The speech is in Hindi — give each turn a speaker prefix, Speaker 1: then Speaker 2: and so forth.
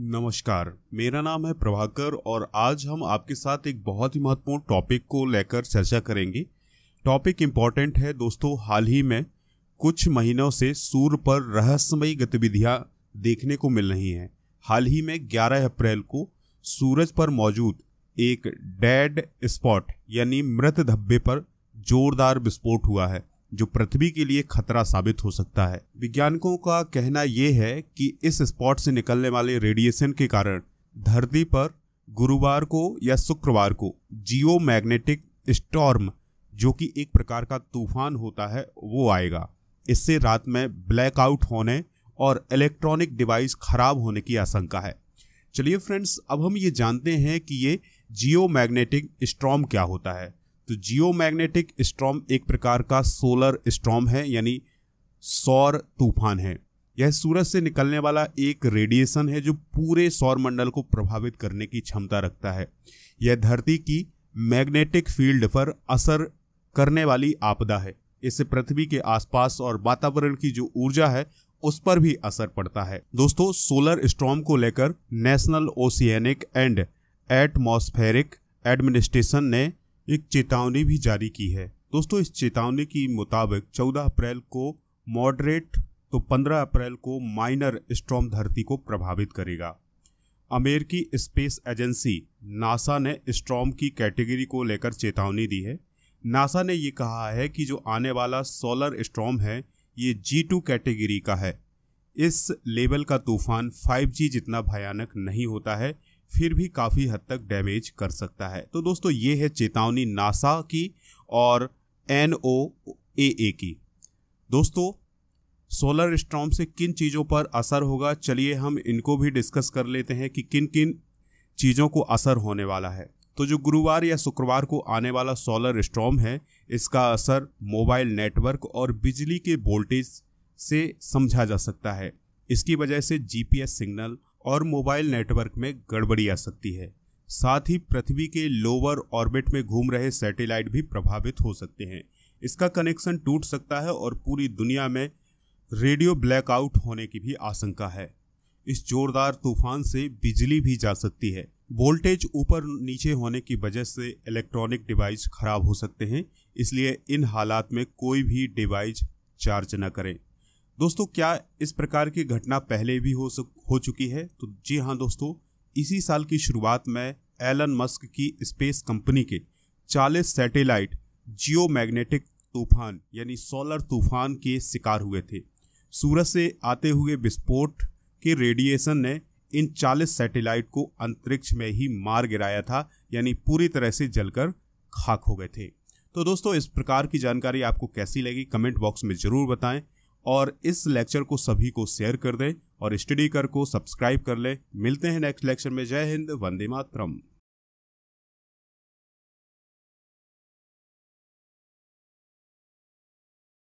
Speaker 1: नमस्कार मेरा नाम है प्रभाकर और आज हम आपके साथ एक बहुत ही महत्वपूर्ण टॉपिक को लेकर चर्चा करेंगे टॉपिक इम्पॉर्टेंट है दोस्तों हाल ही में कुछ महीनों से सूर्य पर रहस्यमयी गतिविधियां देखने को मिल रही हैं हाल ही में 11 अप्रैल को सूरज पर मौजूद एक डेड स्पॉट यानी मृत धब्बे पर जोरदार विस्फोट हुआ है जो पृथ्वी के लिए खतरा साबित हो सकता है वैज्ञानिकों का कहना यह है कि इस स्पॉट से निकलने वाले रेडिएशन के कारण धरती पर गुरुवार को या शुक्रवार को जियो मैग्नेटिक स्टॉर्म जो कि एक प्रकार का तूफान होता है वो आएगा इससे रात में ब्लैकआउट होने और इलेक्ट्रॉनिक डिवाइस खराब होने की आशंका है चलिए फ्रेंड्स अब हम ये जानते हैं कि ये जियो मैग्नेटिक स्ट्रॉम क्या होता है तो जियो मैग्नेटिक स्ट्रॉम एक प्रकार का सोलर स्ट्रॉम है यानी सौर तूफान है यह सूरज से निकलने वाला एक रेडिएशन है जो पूरे सौर मंडल को प्रभावित करने की क्षमता रखता है यह धरती की मैग्नेटिक फील्ड पर असर करने वाली आपदा है इससे पृथ्वी के आसपास और वातावरण की जो ऊर्जा है उस पर भी असर पड़ता है दोस्तों सोलर स्ट्रॉम को लेकर national oceanic and atmospheric administration ने एक चेतावनी भी जारी की है दोस्तों इस चेतावनी के मुताबिक 14 अप्रैल को मॉडरेट तो 15 अप्रैल को माइनर स्ट्रॉम धरती को प्रभावित करेगा अमेरिकी स्पेस एजेंसी नासा ने स्ट्रॉम की कैटेगरी को लेकर चेतावनी दी है नासा ने ये कहा है कि जो आने वाला सोलर स्ट्रॉम है ये जी टू कैटेगरी का है इस लेवल का तूफान 5G जितना भयानक नहीं होता है फिर भी काफ़ी हद तक डैमेज कर सकता है तो दोस्तों ये है चेतावनी नासा की और एन ओ ए ए की दोस्तों सोलर स्ट्रॉम से किन चीज़ों पर असर होगा चलिए हम इनको भी डिस्कस कर लेते हैं कि किन किन चीज़ों को असर होने वाला है तो जो गुरुवार या शुक्रवार को आने वाला सोलर स्ट्रॉम है इसका असर मोबाइल नेटवर्क और बिजली के वोल्टेज से समझा जा सकता है इसकी वजह से जीपीएस सिग्नल और मोबाइल नेटवर्क में गड़बड़ी आ सकती है साथ ही पृथ्वी के लोअर ऑर्बिट में घूम रहे सैटेलाइट भी प्रभावित हो सकते हैं इसका कनेक्शन टूट सकता है और पूरी दुनिया में रेडियो ब्लैकआउट होने की भी आशंका है इस जोरदार तूफान से बिजली भी जा सकती है वोल्टेज ऊपर नीचे होने की वजह से इलेक्ट्रॉनिक डिवाइस खराब हो सकते हैं इसलिए इन हालात में कोई भी डिवाइस चार्ज न करें दोस्तों क्या इस प्रकार की घटना पहले भी हो सक हो चुकी है तो जी हाँ दोस्तों इसी साल की शुरुआत में एलन मस्क की स्पेस कंपनी के 40 सैटेलाइट जियो मैग्नेटिक तूफान यानी सोलर तूफान के शिकार हुए थे सूरज से आते हुए विस्फोट के रेडिएशन ने इन 40 सैटेलाइट को अंतरिक्ष में ही मार गिराया था यानी पूरी तरह से जलकर खाक हो गए थे तो दोस्तों इस प्रकार की जानकारी आपको कैसी लगी कमेंट बॉक्स में ज़रूर बताएं और इस लेक्चर को सभी को शेयर कर दें और स्टडी कर को सब्सक्राइब कर ले मिलते हैं नेक्स्ट लेक्चर में जय हिंद वंदे मातरम